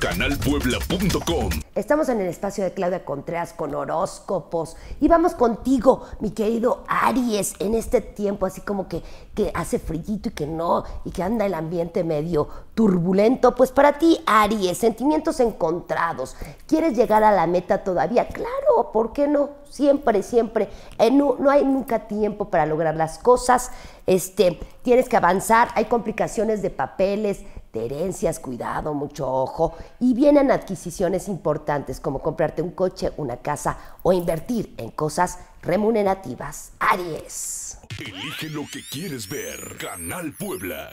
canalpuebla.com. Estamos en el espacio de Claudia Contreras con horóscopos y vamos contigo, mi querido Aries, en este tiempo así como que, que hace frío y que no, y que anda el ambiente medio turbulento. Pues para ti, Aries, sentimientos encontrados. ¿Quieres llegar a la meta todavía? Claro ¿Por qué no? Siempre, siempre. Eh, no, hay nunca tiempo para lograr las cosas. Este, tienes que avanzar. Hay complicaciones de papeles, de herencias, cuidado, mucho ojo. Y vienen adquisiciones importantes como comprarte un coche, una casa o invertir en cosas remunerativas. Aries. Elige lo que quieres ver. Canal Puebla.